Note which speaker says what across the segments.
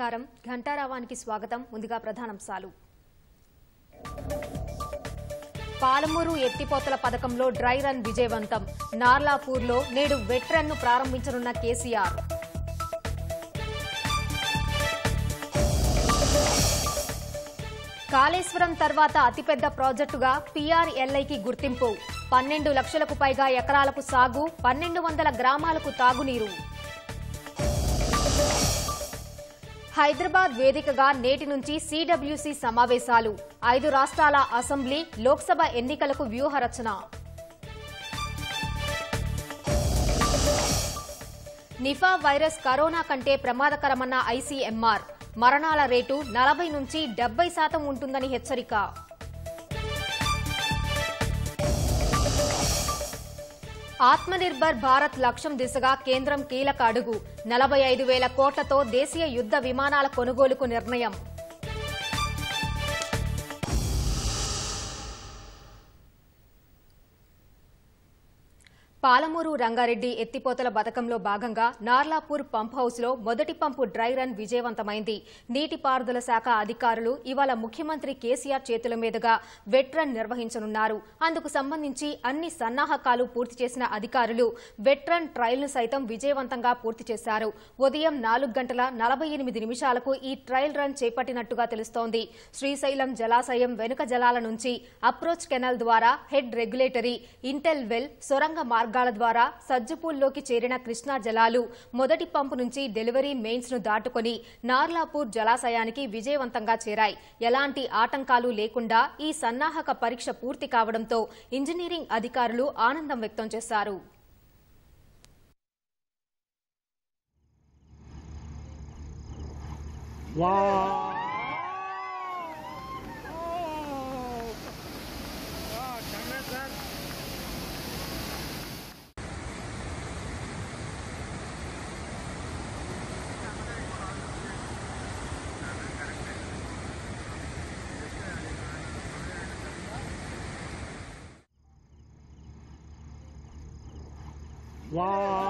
Speaker 1: నమస్కారం ఘంటారావానికి స్వాగతం ముందుగా ప్రధానంశాలు పాలమూరు ఎత్తిపోతల పథకంలో డ్రై రన్ విజయవంతం నార్లాపూర్లో నేడు వెట్ రన్ను ప్రారంభించనున్న కేసీఆర్ కాళేశ్వరం తర్వాత అతిపెద్ద ప్రాజెక్టుగా పీఆర్ఎల్ఐకి గుర్తింపు పన్నెండు లక్షలకు పైగా ఎకరాలకు సాగు పన్నెండు వందల గ్రామాలకు తాగునీరు హైదరాబాద్ వేదికగా నేటి నుంచి సీడబ్ల్యూసీ సమావేశాలు ఐదు రాష్ట్రాల అసెంబ్లీ లోక్సభ ఎన్నికలకు వ్యూహరచన నిఫా వైరస్ కరోనా కంటే ప్రమాదకరమన్న ఐసీఎంఆర్ మరణాల రేటు నలభై నుంచి డెబ్బై శాతం ఉంటుందని హెచ్చరిక ఆత్మనిర్భర్ భారత్ లక్ష్యం దిశగా కేంద్రం కీలక అడుగు నలభై ఐదు వేల కోట్లతో దేశీయ యుద్ద విమానాల కొనుగోలుకు నిర్ణయం పాలమూరు రంగారెడ్డి ఎత్తిపోతల పథకంలో భాగంగా నార్లాపూర్ పంప్ హౌస్లో మొదటి పంపు డ్రై రన్ విజయవంతమైంది నీటిపారుదల శాఖ అధికారులు ఇవాళ ముఖ్యమంత్రి కేసీఆర్ చేతుల మీదుగా వెట్ రన్ నిర్వహించనున్నారు అందుకు సంబంధించి అన్ని సన్నాహకాలు పూర్తి చేసిన అధికారులు వెట్ రన్ ట్రయల్ను సైతం విజయవంతంగా పూర్తి చేశారు ఉదయం నాలుగు గంటల నలభై ఎనిమిది నిమిషాలకు ఈ ట్రయల్ రన్ చేపట్టినట్టుగా తెలుస్తోంది శ్రీశైలం జలాశయం వెనుక జలాల నుంచి అప్రోచ్ కెనాల్ ద్వారా హెడ్ రెగ్యులేటరీ ఇంటెల్ వెల్ సొరంగ మార్గం మార్గాల ద్వారా సజ్జపూల్లోకి చేరిన కృష్ణా జలాలు మొదటి పంపు నుంచి డెలివరీ మెయిన్స్ ను దాటుకుని నార్లాపూర్ జలాశయానికి విజయవంతంగా చేరాయి ఎలాంటి ఆటంకాలు లేకుండా ఈ సన్నాహక పరీక్ష పూర్తి కావడంతో ఇంజనీరింగ్ అధికారులు ఆనందం వ్యక్తం చేశారు
Speaker 2: Wow.
Speaker 3: 哇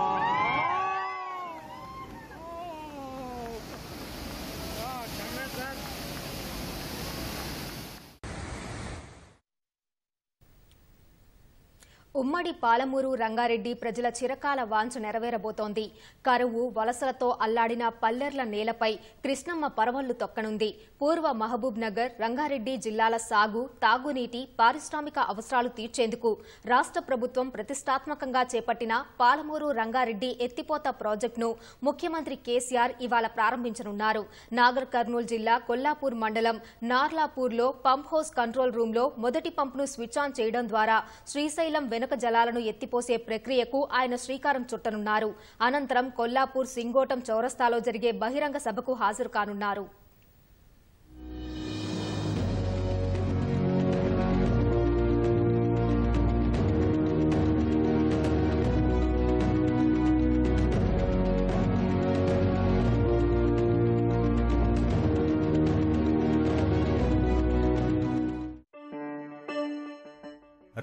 Speaker 1: ఉమ్మడి పాలమూరు రంగారెడ్డి ప్రజల చిరకాల వాంచ నెరవేరబోతోంది కరువు వలసలతో అల్లాడిన పల్లెర్ల నేలపై కృష్ణమ్మ పరవళ్లు తొక్కనుంది పూర్వ మహబూబ్ నగర్ రంగారెడ్డి జిల్లాల సాగు తాగునీటి పారిశ్రామిక అవసరాలు తీర్చేందుకు రాష్ట ప్రభుత్వం ప్రతిష్టాత్మకంగా చేపట్టిన పాలమూరు రంగారెడ్డి ఎత్తిపోత ప్రాజెక్టును ముఖ్యమంత్రి కేసీఆర్ ఇవాళ ప్రారంభించనున్నారు నాగర్ కర్నూలు జిల్లా కొల్లాపూర్ మండలం నార్లాపూర్లో పంప్ హౌస్ కంట్రోల్ రూంలో మొదటి పంపును స్విచ్ ఆన్ చేయడం ద్వారా శ్రీశైలం వెనుక కనక జలాలను ఎత్తిపోసే ప్రక్రియకు ఆయన శ్రీకారం చుట్టనున్నారు అనంతరం కొల్లాపూర్ సింగోటం చౌరస్తాలో జరిగే బహిరంగ సభకు హాజరు కానున్నారు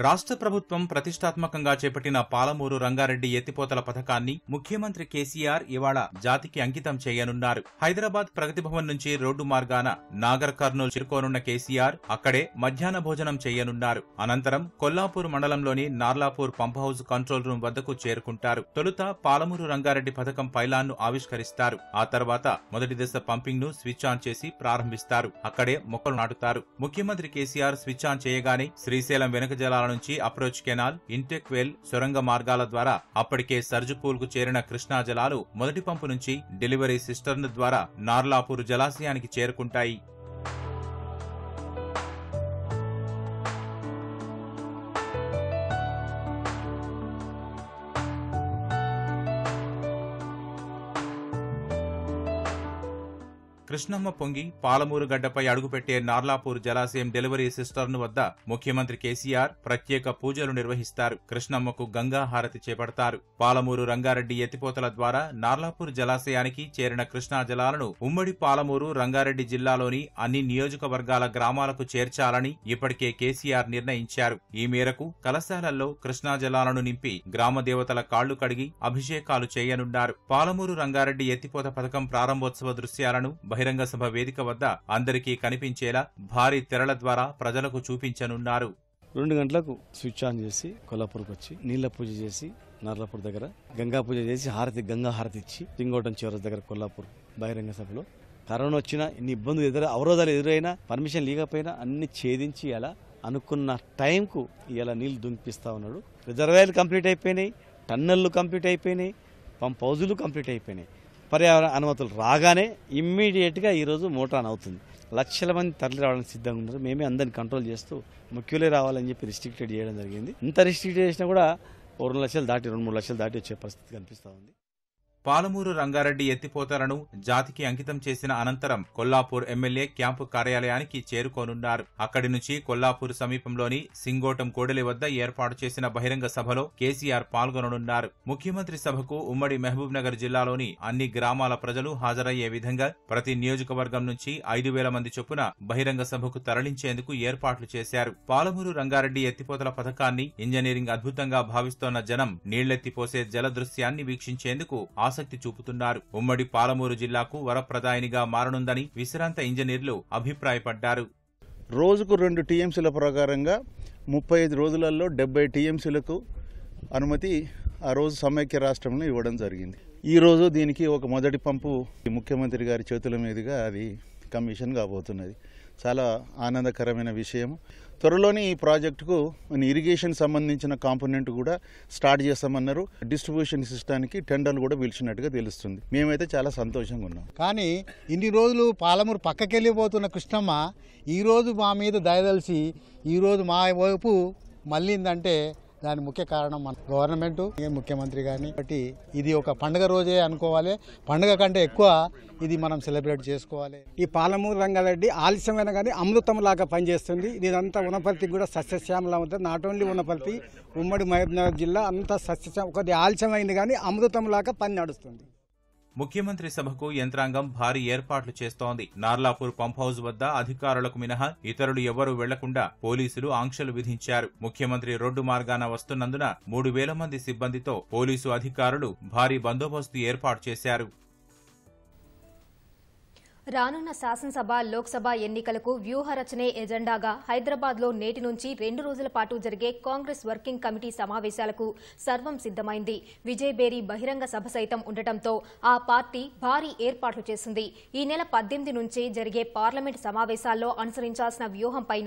Speaker 2: రాష్ట్ర ప్రభుత్వం ప్రతిష్టాత్మకంగా చేపట్టిన పాలమూరు రంగారెడ్డి ఎత్తిపోతల పథకాన్ని ముఖ్యమంత్రి కేసీఆర్ ఇవాళ జాతికి అంకితం చేయనున్నారు హైదరాబాద్ ప్రగతి భవన్ నుంచి రోడ్డు మార్గాన నాగర్ కర్నూలు చేరుకోనున్న కేసీఆర్ అక్కడే మధ్యాహ్న భోజనం చేయనున్నారు అనంతరం కొల్లాపూర్ మండలంలోని Narlapur pump house control room వద్దకు చేరుకుంటారు తొలుత పాలమూరు రంగారెడ్డి పథకం పైలాన్ను ఆవిష్కరిస్తారు ఆ తర్వాత మొదటి దశ పంపింగ్ ను స్విచ్ ఆన్ చేసి ప్రారంభిస్తారు అక్కడే మొక్కలు నాటుతారు ముఖ్యమంత్రి కేసీఆర్ స్విచ్ ఆన్ చేయగానే శ్రీశైలం వెనుక జలాలను నుంచి అప్రోచ్ కెనాల్ ఇంటెక్వేల్ సొరంగ మార్గాల ద్వారా అప్పటికే కు చేరిన కృష్ణా జలాలు మొదటి పంపు నుంచి డెలివరీ సిస్టర్ ద్వారా నార్లాపూర్ జలాశయానికి చేరుకుంటాయి కృష్ణమ్మ పొంగి పాలమూరు గడ్డపై అడుగుపెట్టే నార్లాపూర్ జలాశయం డెలివరీ సిస్టర్ను వద్ద ముఖ్యమంత్రి కేసీఆర్ ప్రత్యేక పూజలు నిర్వహిస్తారు కృష్ణమ్మకు గంగా హారతి చేపడతారు పాలమూరు రంగారెడ్డి ఎత్తిపోతల ద్వారా నార్లాపూర్ జలాశయానికి చేరిన కృష్ణా జలాలను ఉమ్మడి పాలమూరు రంగారెడ్డి జిల్లాలోని అన్ని నియోజకవర్గాల గ్రామాలకు చేర్చాలని ఇప్పటికే కేసీఆర్ నిర్ణయించారు ఈ మేరకు కలశాలల్లో కృష్ణా జలాలను నింపి గ్రామ దేవతల కాళ్లు కడిగి అభిషేకాలు చేయనున్నారు పాలమూరు రంగారెడ్డి ఎత్తిపోత పథకం ప్రారంభోత్సవ దృశ్యాలను బహిరంగ బహిరంగ సభ వేదిక వద్ద అందరికీ కనిపించేలా భారీ తెరల ద్వారా ప్రజలకు చూపించనున్నారు రెండు గంటలకు స్విచ్ ఆన్ చేసి కొల్లాపూర్కి వచ్చి నీళ్ల పూజ చేసి నర్లపూర్ దగ్గర గంగా పూజ చేసి హారతి గంగా హారతి ఇచ్చి తింగోటం చివరి దగ్గర కొల్లాపూర్ బహిరంగ సభలో కరోనా వచ్చినా ఇన్ని ఇబ్బందులు ఎదురు అవరోధాలు ఎదురైనా పర్మిషన్ లేకపోయినా అన్ని ఛేదించి ఎలా అనుకున్న టైంకు ఇలా నీళ్లు దుంపిస్తా ఉన్నాడు రిజర్వాయర్లు కంప్లీట్ అయిపోయినాయి టన్నెళ్ళు కంప్లీట్ అయిపోయినాయి పంప్ హౌజులు కంప్లీట్ అయిపోయినాయి పర్యావరణ అనుమతులు రాగానే ఇమ్మీడియట్గా ఈరోజు మోటాన్ అవుతుంది లక్షల మంది తరలి రావడానికి సిద్ధంగా ఉన్నారు మేమే అందరిని కంట్రోల్ చేస్తూ ముఖ్యులే రావాలని చెప్పి రిస్ట్రిక్టెడ్ చేయడం జరిగింది ఇంత రిస్ట్రిక్ట్ చేసినా కూడా ఓ రెండు లక్షలు దాటి రెండు మూడు లక్షలు దాటి వచ్చే పరిస్థితి కనిపిస్తూ ఉంది పాలమూరు రంగారెడ్డి ఎత్తిపోతలను జాతికి అంకితం చేసిన అనంతరం కొల్లాపూర్ ఎమ్మెల్యే క్యాంపు కార్యాలయానికి చేరుకోనున్నారు అక్కడి నుంచి కొల్లాపూర్ సమీపంలోని సింగోటం కోడలి వద్ద ఏర్పాటు చేసిన బహిరంగ సభలో కేసీఆర్ పాల్గొననున్నారు ముఖ్యమంత్రి సభకు ఉమ్మడి మహబూబ్ నగర్ జిల్లాలోని అన్ని గ్రామాల ప్రజలు హాజరయ్యే విధంగా ప్రతి నియోజకవర్గం నుంచి ఐదు వేల మంది చొప్పున బహిరంగ సభకు తరలించేందుకు ఏర్పాట్లు చేశారు పాలమూరు రంగారెడ్డి ఎత్తిపోతల పథకాన్ని ఇంజనీరింగ్ అద్భుతంగా భావిస్తోన్న జనం నీళ్లెత్తిపోసే జల దృశ్యాన్ని వీక్షించేందుకు ఆసక్తి ఆసక్తి చూపుతున్నారు ఉమ్మడి పాలమూరు జిల్లాకు వరప్రదాయనిగా మారనుందని విశ్రాంత ఇంజనీర్లు అభిప్రాయపడ్డారు రోజుకు రెండు టీఎంసీల ప్రకారంగా ముప్పై ఐదు రోజులలో డెబ్బై టీఎంసీలకు అనుమతి ఆ రోజు సమైక్య రాష్ట్రంలో ఇవ్వడం జరిగింది ఈరోజు దీనికి ఒక మొదటి పంపు ముఖ్యమంత్రి గారి చేతుల మీదుగా అది కమిషన్ కాబోతున్నది చాలా ఆనందకరమైన విషయం త్వరలోనే ఈ ప్రాజెక్టుకు ఇరిగేషన్ సంబంధించిన కాంపోనెంట్ కూడా స్టార్ట్ చేస్తామన్నారు డిస్ట్రిబ్యూషన్ సిస్టానికి టెండర్లు కూడా పిలిచినట్టుగా తెలుస్తుంది మేమైతే చాలా సంతోషంగా ఉన్నాం కానీ ఇన్ని రోజులు పాలమూరు పక్కకెళ్ళిపోతున్న కృష్ణమ్మ ఈరోజు మా మీద దయదలిసి
Speaker 4: ఈరోజు మా వైపు మళ్ళీందంటే దాని ముఖ్య కారణం మన గవర్నమెంట్
Speaker 2: ముఖ్యమంత్రి కానీ బట్టి ఇది ఒక పండుగ రోజే అనుకోవాలి పండుగ కంటే ఎక్కువ ఇది మనం సెలబ్రేట్ చేసుకోవాలి ఈ పాలమూరు రంగారెడ్డి ఆలస్యమైన కానీ అమృతం లాగా పనిచేస్తుంది ఇదంతా ఉన్నపర్తి కూడా సస్యశ్యామలా ఉంటుంది నాట్ ఓన్లీ ఉన్నపర్తి ఉమ్మడి మహబూబ్నగర్ జిల్లా అంతా సస్యశ్యామ కొద్ది ఆలస్యమైంది కానీ అమృతం లాగా పని నడుస్తుంది ముఖ్యమంత్రి సభకు యంత్రాంగం భారీ ఏర్పాట్లు చేస్తోంది నార్లాపూర్ పంప్ హౌస్ వద్ద అధికారులకు మినహా ఇతరులు ఎవరూ వెళ్లకుండా పోలీసులు ఆంక్షలు విధించారు ముఖ్యమంత్రి రోడ్డు మార్గాన వస్తున్నందున మూడు వేల మంది సిబ్బందితో పోలీసు అధికారులు భారీ బందోబస్తు ఏర్పాటు చేశారు
Speaker 1: రానున్న శాసనసభ లోక్సభ ఎన్నికలకు వ్యూహరచనే ఎజెండాగా హైదరాబాద్లో నేటి నుంచి రెండు రోజుల పాటు జరిగే కాంగ్రెస్ వర్కింగ్ కమిటీ సమావేశాలకు సర్వం సిద్దమైంది విజయబేరి బహిరంగ సభ సైతం ఉండటంతో ఆ పార్టీ భారీ ఏర్పాట్లు చేసింది ఈ నెల పద్దెనిమిది నుంచి జరిగే పార్లమెంట్ సమావేశాల్లో అనుసరించాల్సిన వ్యూహంపై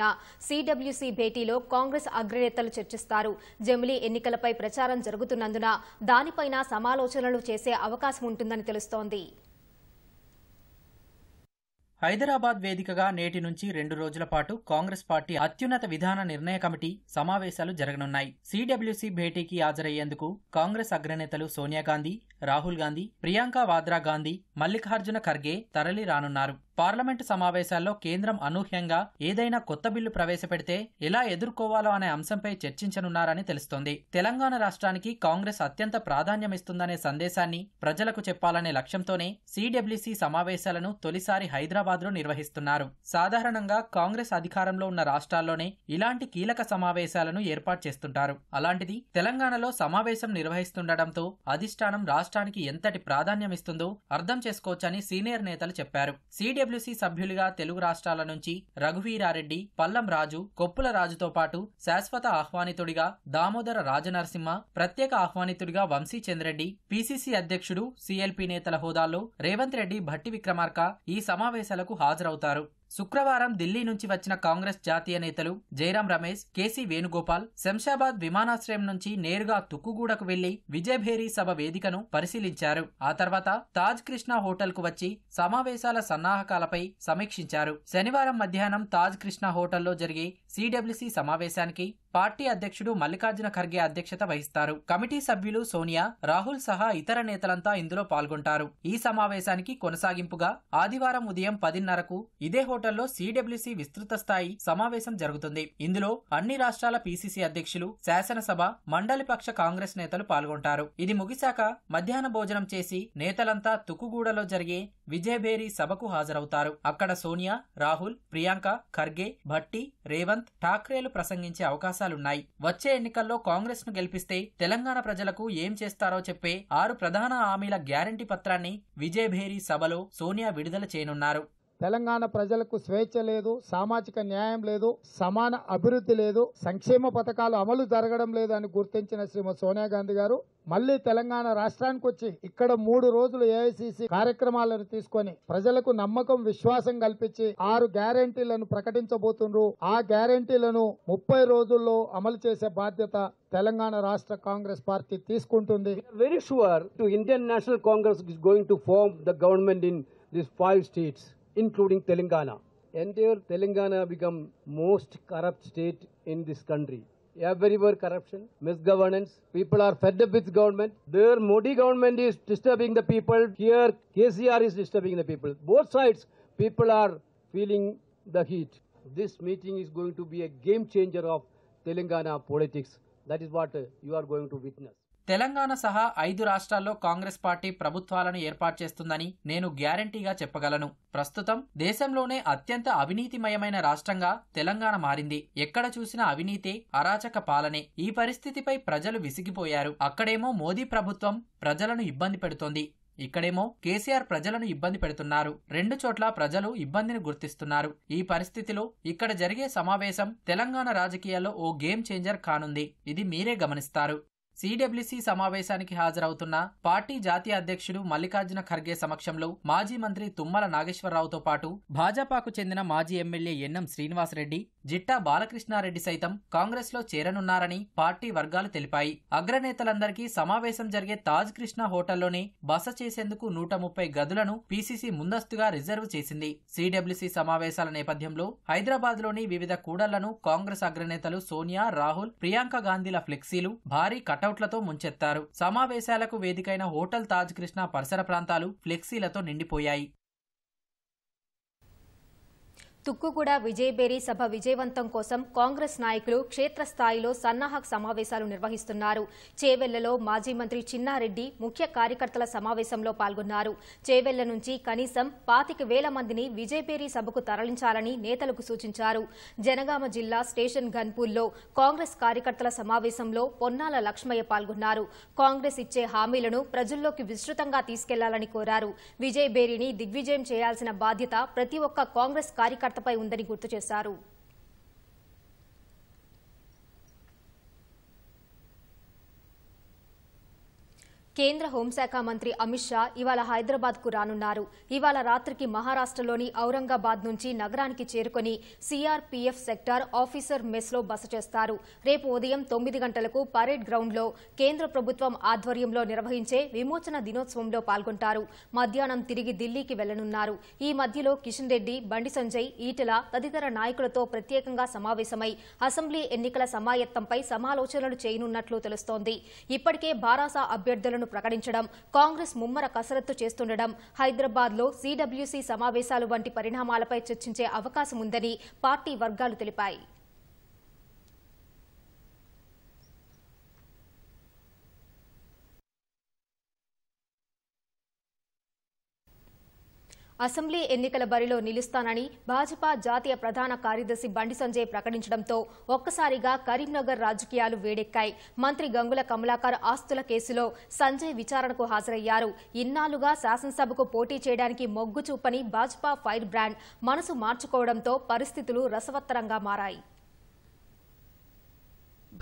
Speaker 1: సీడబ్ల్యూసీ భేటీలో కాంగ్రెస్ అగ్రనేతలు చర్చిస్తారు జమిలీ ఎన్నికలపై ప్రచారం జరుగుతున్నందున దానిపైన సమాలోచనలు చేసే అవకాశం ఉంటుందని తెలుస్తోంది
Speaker 4: హైదరాబాద్ వేదికగా నేటి నుంచి రెండు రోజుల పాటు కాంగ్రెస్ పార్టీ అత్యున్నత విధాన నిర్ణయ కమిటీ సమావేశాలు జరగనున్నాయి సీడబ్ల్యూసీ భేటీకి హాజరయ్యేందుకు కాంగ్రెస్ అగ్రనేతలు సోనియా గాంధీ రాహుల్ గాంధీ ప్రియాంక వాద్రా గాంధీ మల్లికార్జున ఖర్గే తరలి రానున్నారు పార్లమెంటు సమావేశాల్లో కేంద్రం అనూహ్యంగా ఏదైనా కొత్త బిల్లు ప్రవేశపెడితే ఎలా ఎదుర్కోవాలో అనే అంశంపై చర్చించనున్నారని తెలుస్తోంది తెలంగాణ రాష్ట్రానికి కాంగ్రెస్ అత్యంత ప్రాధాన్యమిస్తుందనే సందేశాన్ని ప్రజలకు చెప్పాలనే లక్ష్యంతోనే సీడబ్ల్యూసీ సమావేశాలను తొలిసారి హైదరాబాద్లో నిర్వహిస్తున్నారు సాధారణంగా కాంగ్రెస్ అధికారంలో ఉన్న రాష్ట్రాల్లోనే ఇలాంటి కీలక సమావేశాలను ఏర్పాటు చేస్తుంటారు అలాంటిది తెలంగాణలో సమావేశం నిర్వహిస్తుండటంతో అధిష్టానం రాష్ట్రానికి ఎంతటి ప్రాధాన్యమిస్తుందో అర్థం చేసుకోవచ్చని సీనియర్ నేతలు చెప్పారు సిడబ్ల్యూ పీడబ్ల్యూసీ సభ్యులుగా తెలుగు రాష్ట్రాల నుంచి రఘువీరారెడ్డి పల్లం రాజు కొప్పుల రాజుతో పాటు శాశ్వత ఆహ్వానితుడిగా దామోదర రాజనరసింహ ప్రత్యేక ఆహ్వానితుడిగా చంద్రెడ్డి పీసీసీ అధ్యక్షుడు సీఎల్పీ నేతల హోదాల్లో రేవంత్ రెడ్డి భట్టి విక్రమార్క ఈ సమావేశాలకు హాజరవుతారు శుక్రవారం ఢిల్లీ నుంచి వచ్చిన కాంగ్రెస్ జాతీయ నేతలు జయరాం రమేష్ కేసీ వేణుగోపాల్ శంషాబాద్ విమానాశ్రయం నుంచి నేరుగా తుక్కుగూడకు వెళ్లి విజయభేరి సభ వేదికను పరిశీలించారు ఆ తర్వాత తాజ్ కృష్ణ హోటల్ కు వచ్చి సమావేశాల సన్నాహకాలపై సమీక్షించారు శనివారం మధ్యాహ్నం తాజ్ కృష్ణ హోటల్లో జరిగే సిడబ్ల్యూసీ సమావేశానికి పార్టీ అధ్యక్షుడు మల్లికార్జున ఖర్గే అధ్యక్షత వహిస్తారు కమిటీ సభ్యులు సోనియా రాహుల్ సహా ఇతర నేతలంతా ఇందులో పాల్గొంటారు ఈ సమావేశానికి కొనసాగింపుగా ఆదివారం ఉదయం పదిన్నరకు ఇదే హోటల్ హోటల్లో సిడబ్ల్యూసీ విస్తృత స్థాయి సమావేశం జరుగుతుంది ఇందులో అన్ని రాష్ట్రాల పీసీసీ అధ్యక్షులు శాసనసభ మండలిపక్ష కాంగ్రెస్ నేతలు పాల్గొంటారు ఇది ముగిశాక మధ్యాహ్న భోజనం చేసి నేతలంతా తుకుగూడలో జరిగే విజయభేరీ సభకు హాజరవుతారు అక్కడ సోనియా రాహుల్ ప్రియాంక ఖర్గే భట్టి రేవంత్ ఠాక్రేలు ప్రసంగించే అవకాశాలున్నాయి వచ్చే ఎన్నికల్లో కాంగ్రెస్ ను గెలిపిస్తే తెలంగాణ ప్రజలకు ఏం చేస్తారో చెప్పే ఆరు ప్రధాన హామీల గ్యారంటీ పత్రాన్ని విజయభేరీ సభలో సోనియా విడుదల చేయనున్నారు
Speaker 2: తెలంగాణ ప్రజలకు స్వేచ్ఛ లేదు సామాజిక న్యాయం లేదు సమాన అభివృద్ధి లేదు సంక్షేమ పథకాలు అమలు జరగడం లేదు అని గుర్తించిన శ్రీమతి సోనియా గాంధీ గారు మళ్ళీ తెలంగాణ రాష్ట్రానికి వచ్చి ఇక్కడ మూడు రోజులు ఏఐసిసి కార్యక్రమాలను తీసుకొని ప్రజలకు నమ్మకం విశ్వాసం కల్పించి ఆరు గ్యారంటీలను ప్రకటించబోతున్నారు ఆ గ్యారంటీలను ముప్పై రోజుల్లో అమలు చేసే బాధ్యత తెలంగాణ రాష్ట్ర కాంగ్రెస్ పార్టీ తీసుకుంటుంది very sure to Indian National Congress going to form the government in this five states including Telangana. Entire Telangana become most corrupt state in this country. Everywhere corruption, misgovernance. People are fed up with government. Their Modi government is disturbing the people. Here, KCR is disturbing the people. Both sides, people are feeling the heat. This meeting is going to be a game changer of Telangana politics. That is what you are going to witness.
Speaker 4: Telangana సహా ఐదు రాష్ట్రాల్లో Congress party ప్రభుత్వాలను ఏర్పాటు చేస్తుందని నేను గ్యారంటీగా చెప్పగలను ప్రస్తుతం దేశంలోనే అత్యంత అవినీతిమయమైన రాష్ట్రంగా తెలంగాణ మారింది ఎక్కడ చూసినా అవినీతి అరాచక పాలనే ఈ పరిస్థితిపై ప్రజలు విసిగిపోయారు అక్కడేమో మోదీ ప్రభుత్వం ప్రజలను ఇబ్బంది పెడుతోంది ఇక్కడేమో కేసీఆర్ ప్రజలను ఇబ్బంది పెడుతున్నారు రెండు చోట్ల ప్రజలు ఇబ్బందిని గుర్తిస్తున్నారు ఈ పరిస్థితిలో ఇక్కడ జరిగే సమావేశం తెలంగాణ రాజకీయాల్లో ఓ గేమ్ చేంజర్ కానుంది ఇది మీరే గమనిస్తారు సిడబ్ల్యూసీ సమావేశానికి హాజరవుతున్న పార్టీ జాతీయ అధ్యక్షుడు మల్లికార్జున ఖర్గే సమక్షంలో మాజీ మంత్రి తుమ్మల నాగేశ్వరరావుతో పాటు భాజపాకు చెందిన మాజీ ఎమ్మెల్యే ఎన్ఎం శ్రీనివాసరెడ్డి జిట్టా బాలకృష్ణారెడ్డి సైతం కాంగ్రెస్లో చేరనున్నారని పార్టీ వర్గాలు తెలిపాయి అగ్రనేతలందరికీ సమావేశం జరిగే తాజ్ కృష్ణ హోటల్లోనే బస చేసేందుకు నూట ముప్పై గదులను పీసీసీ ముందస్తుగా రిజర్వ్ చేసింది సీడబ్ల్యూసీ సమావేశాల నేపథ్యంలో హైదరాబాద్లోని వివిధ కూడళ్లను కాంగ్రెస్ అగ్రనేతలు సోనియా రాహుల్ ప్రియాంక గాంధీల ఫ్లెక్సీలు భారీ కటౌట్లతో ముంచెత్తారు సమావేశాలకు వేదికైన హోటల్ తాజ్ కృష్ణ పరిసర ప్రాంతాలు ఫ్లెక్సీలతో నిండిపోయాయి
Speaker 1: తుక్కుగూడ విజయబేరీ సభ విజయవంతం కోసం కాంగ్రెస్ నాయకులు క్షేత్రస్థాయిలో సన్నాహక సమావేశాలు నిర్వహిస్తున్నారు చేవెళ్లలో మాజీ మంత్రి చిన్నారెడ్డి ముఖ్య కార్యకర్తల సమావేశంలో పాల్గొన్నారు చేవెళ్ల నుంచి కనీసం పాతిక వేల మందిని విజయబేరీ సభకు తరలించాలని నేతలకు సూచించారు జనగామ జిల్లా స్టేషన్ ఘన్పూర్లో కాంగ్రెస్ కార్యకర్తల సమావేశంలో పొన్నాల లక్ష్మయ్య పాల్గొన్నారు కాంగ్రెస్ ఇచ్చే హామీలను ప్రజల్లోకి విస్తృతంగా తీసుకెళ్లాలని కోరారు విజయబేరీని దిగ్విజయం చేయాల్సిన బాధ్యత ప్రతి ఒక్క కాంగ్రెస్ కార్యకర్త పై ఉందని గుర్తు చేశారు కేంద్ర హోంశాఖ మంత్రి అమిత్ షా ఇవాళ హైదరాబాద్ కు రానున్నారు ఇవాళ రాత్రికి మహారాష్టలోని ఔరంగాబాద్ నుంచి నగరానికి చేరుకుని సీఆర్పీఎఫ్ సెక్టార్ ఆఫీసర్ మెస్ లో బస చేస్తారు రేపు ఉదయం తొమ్మిది గంటలకు పరేడ్ గ్రౌండ్ లో కేంద్ర ప్రభుత్వం ఆధ్వర్యంలో నిర్వహించే విమోచన దినోత్సవంలో పాల్గొంటారు మధ్యాహ్నం తిరిగి ఢిల్లీకి వెళ్లనున్నారు ఈ మధ్యలో కిషన్ రెడ్డి బండి సంజయ్ ఈటల తదితర నాయకులతో ప్రత్యేకంగా సమావేశమై అసెంబ్లీ ఎన్నికల సమాయత్తంపై సమాలోచనలు చేయనున్నట్లు తెలుస్తోంది ఇప్పటికే బారాసా అభ్యర్థులను ప్రకటించడం కాంగ్రెస్ ముమ్మర కసరత్తు చేస్తుండడం హైదరాబాద్ లో సీడబ్ల్యూసీ సమావేశాలు వంటి పరిణామాలపై చర్చించే అవకాశం ఉందని పార్టీ వర్గాలు తెలిపాయి అసెంబ్లీ ఎన్నికల బరిలో నిలుస్తానని భాజపా జాతీయ ప్రధాన కార్యదర్శి బండి సంజయ్ ప్రకటించడంతో ఒక్కసారిగా కరీంనగర్ రాజకీయాలు వేడెక్కాయి మంత్రి గంగుల కమలాకర్ ఆస్తుల కేసులో సంజయ్ విచారణకు హాజరయ్యారు ఇన్నాళ్లుగా శాసనసభకు పోటీ చేయడానికి మొగ్గు చూపని భాజపా ఫైర్ బ్రాండ్ మనసు మార్చుకోవడంతో పరిస్థితులు రసవత్తరంగా మారాయి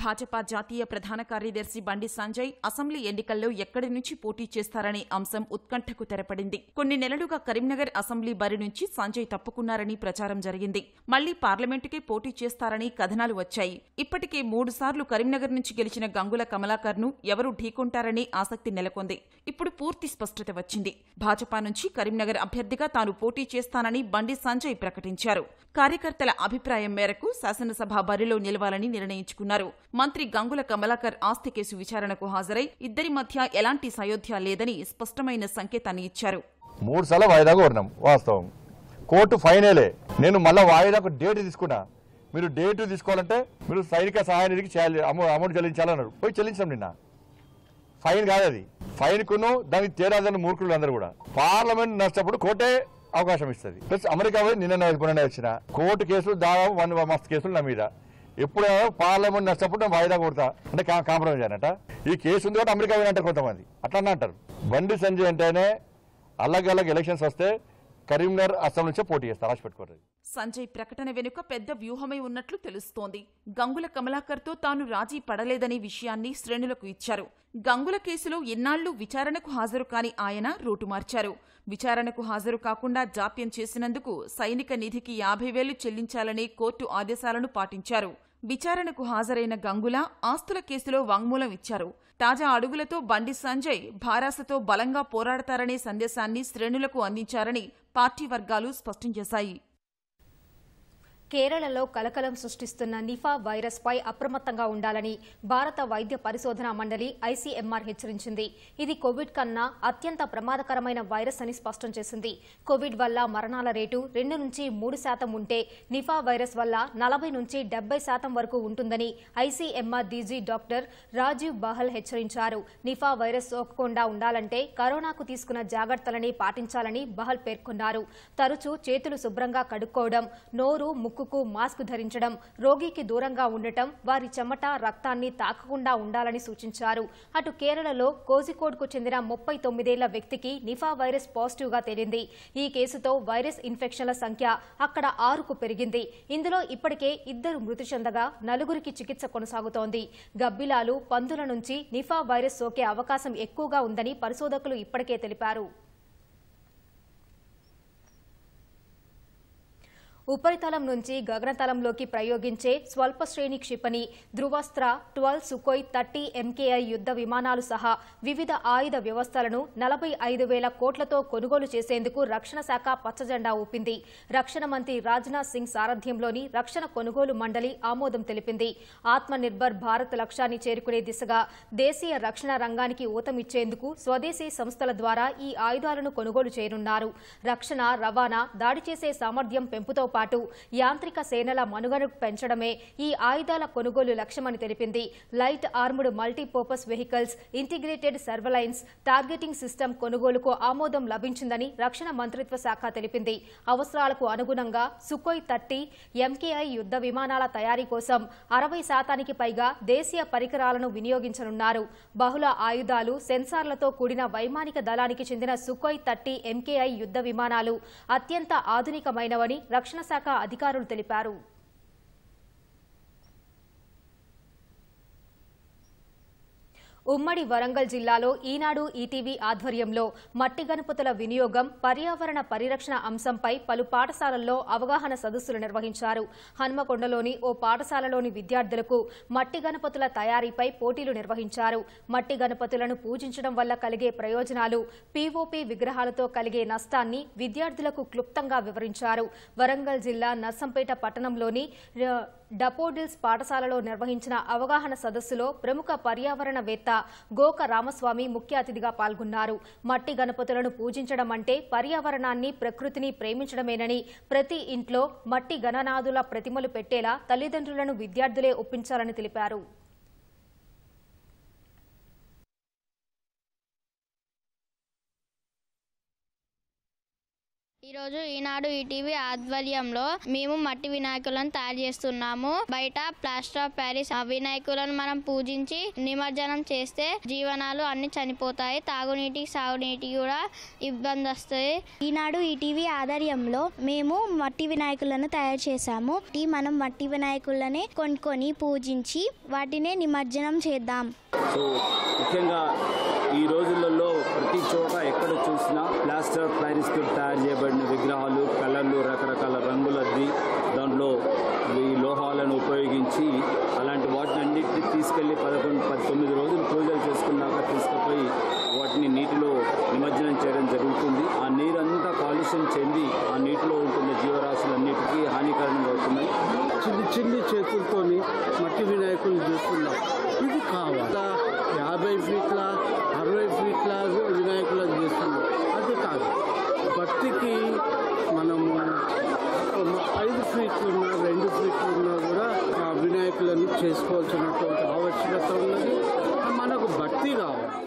Speaker 3: భాజపా జాతీయ ప్రధాన కార్యదర్శి బండి సంజయ్ అసెంబ్లీ ఎన్నికల్లో ఎక్కడి నుంచి పోటీ చేస్తారనే అంశం ఉత్కంఠకు తెరపడింది కొన్ని నెలలుగా కరీంనగర్ అసెంబ్లీ బరి నుంచి సంజయ్ తప్పుకున్నారని ప్రచారం జరిగింది మళ్లీ పార్లమెంటుకే పోటీ చేస్తారని కథనాలు వచ్చాయి ఇప్పటికే మూడుసార్లు కరీంనగర్ నుంచి గెలిచిన గంగుల కమలాకర్ను ఎవరు ఢీకొంటారనే ఆసక్తి నెలకొంది ఇప్పుడు పూర్తి స్పష్టత వచ్చింది భాజపా నుంచి కరీంనగర్ అభ్యర్థిగా తాను పోటీ చేస్తానని బండి సంజయ్ ప్రకటించారు కార్యకర్తల అభిప్రాయం మేరకు శాసనసభ బరిలో నిలవాలని నిర్ణయించుకున్నారు మంత్రి గంగుల కమలాకర్ ఆస్తి కేసు విచారణకు హాజరై ఇద్దరి మధ్య ఎలాంటి సాయోధ్య లేదని స్పష్టమైన సంకేతాన్ని ఇచ్చారు
Speaker 2: మూడు సార్లు వాయిదా కోరినాం వాస్తవం కోర్టు ఫైనలే నేను మళ్ళీ వాయిదాకు డేట్ తీసుకున్నా మీరు డేట్ తీసుకోవాలంటే మీరు సైనిక సహాయానికి చేయాలి అమౌంట్ చెల్లించాలన్నారు పోయి చెల్లించాం నిన్న ఫైన్ కాదు అది ఫైన్కును దానికి తేరాదని మూర్ఖులు అందరూ కూడా పార్లమెంట్ నచ్చినప్పుడు కోర్టే అవకాశం ఇస్తుంది ప్లస్ అమెరికా పోయి నిన్న వచ్చిన కోర్టు కేసులు దాదాపు వన్ మస్తు కేసులు నా మీద ఎప్పుడో పార్లమెంట్ నష్టపడి వాయిదా కొడతా అంటే కాంప్రమైజ్ అనట ఈ కేసు ఉంది కాబట్టి అమెరికా పోయినంటారు కొంతమంది అట్లా అంటారు బండి సంజయ్ అంటేనే అల్లగల్లగ ఎలక్షన్స్ వస్తే కరీంనగర్ అస్సాం నుంచే పోటీ చేస్తారు రాసిపెట్టుకోరు
Speaker 3: సంజయ్ ప్రకటన వెనుక పెద్ద వ్యూహమై ఉన్నట్లు తెలుస్తోంది గంగుల కమలాకర్తో తాను రాజీ పడలేదనే విషయాన్ని శ్రేణులకు ఇచ్చారు గంగుల కేసులో ఇన్నాళ్లు విచారణకు హాజరు కాని ఆయన రూటు మార్చారు విచారణకు హాజరు కాకుండా జాప్యం చేసినందుకు సైనిక నిధికి యాభై వేలు చెల్లించాలని కోర్టు ఆదేశాలను పాటించారు విచారణకు హాజరైన గంగుల ఆస్తుల కేసులో వాంగ్మూలం ఇచ్చారు తాజా అడుగులతో బండి సంజయ్ భారాసతో బలంగా పోరాడతారనే సందేశాన్ని శ్రేణులకు అందించారని పార్టీ వర్గాలు స్పష్టం చేశాయి కేరళలో కలకలం సృష్టిస్తున్న నిఫా
Speaker 1: వైరస్ పై అప్రమత్తంగా ఉండాలని భారత వైద్య పరిశోధనా మండలి ఐసీఎంఆర్ హెచ్చరించింది ఇది కోవిడ్ కన్నా అత్యంత ప్రమాదకరమైన వైరస్ అని స్పష్టం చేసింది కోవిడ్ వల్ల మరణాల రేటు రెండు నుంచి మూడు శాతం ఉంటే నిఫా వైరస్ వల్ల నలభై నుంచి డెబ్బై శాతం వరకు ఉంటుందని ICMR DG doctor Rajiv Bahl హెచ్చరించారు నిఫా వైరస్ సోకకుండా ఉండాలంటే కరోనాకు తీసుకున్న జాగ్రత్తలని పాటించాలని బహల్ పేర్కొన్నారు తరచూ చేతులు శుభ్రంగా కడుక్కోవడం నోరు ముక్కు ముక్కుకు మాస్క్ ధరించడం రోగికి దూరంగా ఉండటం వారి చెమట రక్తాన్ని తాకకుండా ఉండాలని సూచించారు అటు కేరళలో కోజికోడ్కు చెందిన ముప్పై తొమ్మిదేళ్ల వ్యక్తికి నిఫా వైరస్ పాజిటివ్గా తేలింది ఈ కేసుతో వైరస్ ఇన్ఫెక్షన్ల సంఖ్య అక్కడ ఆరుకు పెరిగింది ఇందులో ఇప్పటికే ఇద్దరు మృతి చెందగా నలుగురికి చికిత్స కొనసాగుతోంది గబ్బిలాలు పందుల నుంచి నిఫా వైరస్ సోకే అవకాశం ఎక్కువగా ఉందని పరిశోధకులు ఇప్పటికే తెలిపారు ఉపరితలం నుంచి గగనతలంలోకి ప్రయోగించే స్వల్ప శ్రేణి క్షిపణి Dhruvastra twelve Sukhoi thirty MKI యుద్ధ విమానాలు సహా వివిధ ఆయుధ వ్యవస్థలను నలభై ఐదు వేల కోట్లతో కొనుగోలు చేసేందుకు రక్షణ శాఖ పచ్చజెండా ఊపింది రక్షణ మంత్రి రాజ్నాథ్ సింగ్ సారథ్యంలోని రక్షణ కొనుగోలు మండలి ఆమోదం తెలిపింది ఆత్మనిర్భర్ భారత్ లక్ష్యాన్ని చేరుకునే దిశగా దేశీయ రక్షణ రంగానికి ఊతమిచ్చేందుకు స్వదేశీ సంస్థల ద్వారా ఈ ఆయుధాలను కొనుగోలు చేయనున్నారు రక్షణ రవాణా దాడి చేసే సామర్థ్యం పెంపుతో పాటు యాంత్రిక సేనల మనుగను పెంచడమే ఈ ఆయుధాల కొనుగోలు లక్ష్యమని తెలిపింది light armed multipurpose vehicles integrated surveillance targeting system కొనుగోలుకు ఆమోదం లభించిందని రక్షణ మంత్రిత్వ శాఖ తెలిపింది అవసరాలకు అనుగుణంగా సుకోయ్ థర్టీ ఎంకేఐ యుద్ధ విమానాల తయారీ కోసం అరవై శాతానికి పైగా దేశీయ పరికరాలను వినియోగించనున్నారు బహుళ ఆయుధాలు సెన్సార్లతో కూడిన వైమానిక దళానికి చెందిన సుకోయ్ థర్టీ ఎంకేఐ యుద్ధ విమానాలు అత్యంత ఆధునికమైనవని రక్షణ శాఖ అధికారులు తెలిపారు ఉమ్మడి వరంగల్ జిల్లాలో ఈనాడు ఈటీవీ ఆధ్వర్యంలో మట్టి గణపతుల వినియోగం పర్యావరణ పరిరక్షణ అంశంపై పలు పాఠశాలల్లో అవగాహన సదస్సులు నిర్వహించారు హన్మకొండలోని ఓ పాఠశాలలోని విద్యార్థులకు మట్టి గణపతుల తయారీపై పోటీలు నిర్వహించారు మట్టి గణపతులను పూజించడం వల్ల కలిగే ప్రయోజనాలు పీఓపీ విగ్రహాలతో కలిగే నష్టాన్ని విద్యార్థులకు క్లుప్తంగా వివరించారు వరంగల్ జిల్లా నర్సంపేట పట్టణంలోని డపోడిల్స్ పాఠశాలలో నిర్వహించిన అవగాహన సదస్సులో ప్రముఖ పర్యావరణవేత్త గోక రామస్వామి ముఖ్య అతిథిగా పాల్గొన్నారు మట్టి గణపతులను పూజించడం అంటే పర్యావరణాన్ని ప్రకృతిని ప్రేమించడమేనని ప్రతి ఇంట్లో మట్టి గణనాథుల ప్రతిమలు పెట్టేలా తల్లిదండ్రులను విద్యార్థులే ఒప్పించాలని తెలిపారు ఈరోజు ఈనాడు ఈటీవీ ఆధ్వర్యంలో మేము మట్టి వినాయకులను తయారు చేస్తున్నాము బయట ప్లాస్టర్ ఆఫ్ ప్యారిస్ వినాయకులను మనం పూజించి నిమజ్జనం చేస్తే జీవనాలు అన్ని చనిపోతాయి తాగునీటికి సాగునీటి కూడా ఇబ్బంది వస్తాయి ఈనాడు ఈటీవీ ఆధ్వర్యంలో మేము మట్టి వినాయకులను తయారు చేశాము ఈ మనం మట్టి వినాయకులని కొనుక్కొని పూజించి వాటినే నిమజ్జనం చేద్దాం
Speaker 2: ఈ రోజులలో ప్రతి చోట చూసిన ప్లాస్టర్ ఆఫ్ తయారు చేయబడిన విగ్రహాలు కలర్లు రకరకాల రంగులది దాంట్లో ఈ లోహాలను ఉపయోగించి అలాంటి వాటిని అన్నింటినీ తీసుకెళ్లి పదకొండు పద్దెనిమిది రోజులు పూజలు చేసుకున్నాక తీసుకుపోయి వాటిని నీటిలో నిమజ్జనం చేయడం జరుగుతుంది ఆ నీరంతా కాలుష్యం చెంది ఆ నీటిలో ఉంటున్న జీవరాశులన్నిటికీ హానికరంగా అవుతున్నాయి చిన్న చిన్న చేతులతోని మట్టి వినాయకులు చూస్తున్నాం ఇది కావాలా యాభై ఫీట్ల అరవై ఫీట్ల వినాయకులకు చేస్తున్నాం అది కాదు భక్తికి మనము ఐదు ఉన్నా రెండు ఉన్నా కూడా ఆ వినాయకులను చేసుకోవాల్సినటువంటి ఆవశ్యకత ఉన్నది మనకు భక్తి కావాలి